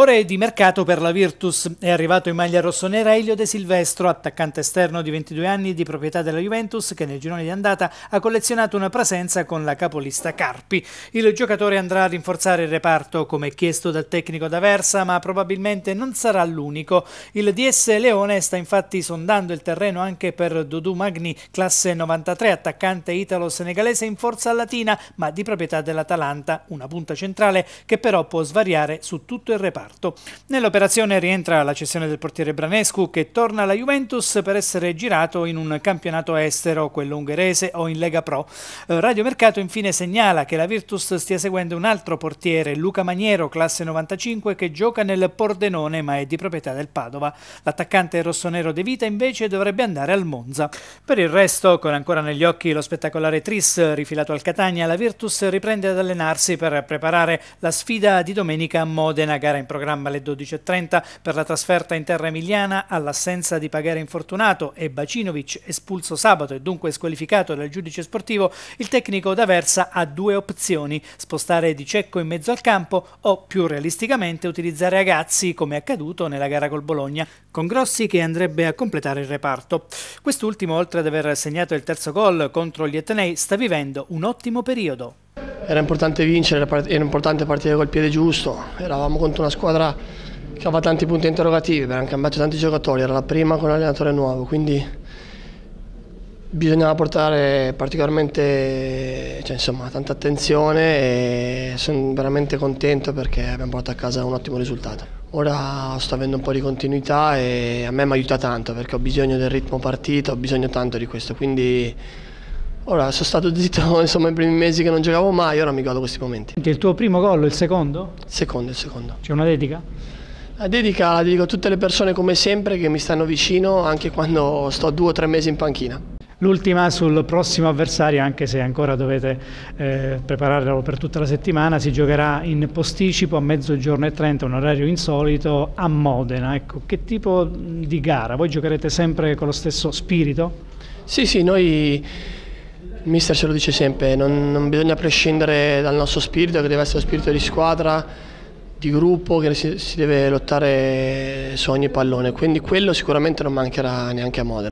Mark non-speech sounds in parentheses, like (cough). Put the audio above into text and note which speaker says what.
Speaker 1: Ora è di mercato per la Virtus. È arrivato in maglia rossonera Elio De Silvestro, attaccante esterno di 22 anni di proprietà della Juventus, che nel girone di andata ha collezionato una presenza con la capolista Carpi. Il giocatore andrà a rinforzare il reparto come chiesto dal tecnico d'Aversa, ma probabilmente non sarà l'unico. Il DS Leone sta infatti sondando il terreno anche per Dudu Magni, classe 93, attaccante italo-senegalese in forza latina, ma di proprietà dell'Atalanta, una punta centrale che però può svariare su tutto il reparto quarto. Nell'operazione rientra la cessione del portiere Branescu che torna alla Juventus per essere girato in un campionato estero, quello ungherese o in Lega Pro. Eh, Radio Mercato infine segnala che la Virtus stia seguendo un altro portiere, Luca Maniero, classe 95, che gioca nel Pordenone ma è di proprietà del Padova. L'attaccante rossonero De Vita invece dovrebbe andare al Monza. Per il resto, con ancora negli occhi lo spettacolare Tris rifilato al Catania, la Virtus riprende ad allenarsi per preparare la sfida di domenica a Modena, gara importante programma alle 12.30 per la trasferta in terra emiliana all'assenza di pagare infortunato e Bacinovic espulso sabato e dunque squalificato dal giudice sportivo, il tecnico d'Aversa ha due opzioni, spostare Di Cecco in mezzo al campo o più realisticamente utilizzare Agazzi come è accaduto nella gara col Bologna, con Grossi che andrebbe a completare il reparto. Quest'ultimo, oltre ad aver segnato il terzo gol contro gli Etnei, sta vivendo un ottimo periodo
Speaker 2: era importante vincere, era importante partire col piede giusto, eravamo contro una squadra che aveva tanti punti interrogativi, abbiamo cambiato tanti giocatori, era la prima con un allenatore nuovo, quindi bisognava portare particolarmente cioè, insomma, tanta attenzione e sono veramente contento perché abbiamo portato a casa un ottimo risultato. Ora sto avendo un po' di continuità e a me mi aiuta tanto perché ho bisogno del ritmo partito, ho bisogno tanto di questo, quindi Ora sono stato zitto (laughs) insomma i primi mesi che non giocavo mai, ora mi godo questi momenti.
Speaker 1: Il tuo primo gol, il secondo? Secondo, il secondo. C'è una dedica?
Speaker 2: La dedica la dedico a tutte le persone come sempre che mi stanno vicino anche quando sto due o tre mesi in panchina.
Speaker 1: L'ultima sul prossimo avversario, anche se ancora dovete eh, prepararlo per tutta la settimana, si giocherà in posticipo a mezzogiorno e 30, un orario insolito, a Modena. Ecco, che tipo di gara? Voi giocherete sempre con lo stesso spirito? Sì, sì, noi il mister ce lo dice
Speaker 2: sempre, non, non, bisogna prescindere dal nostro spirito, che deve essere lo spirito di squadra, di gruppo, che si, si deve lottare su ogni pallone, quindi quello sicuramente non mancherà neanche a Modena.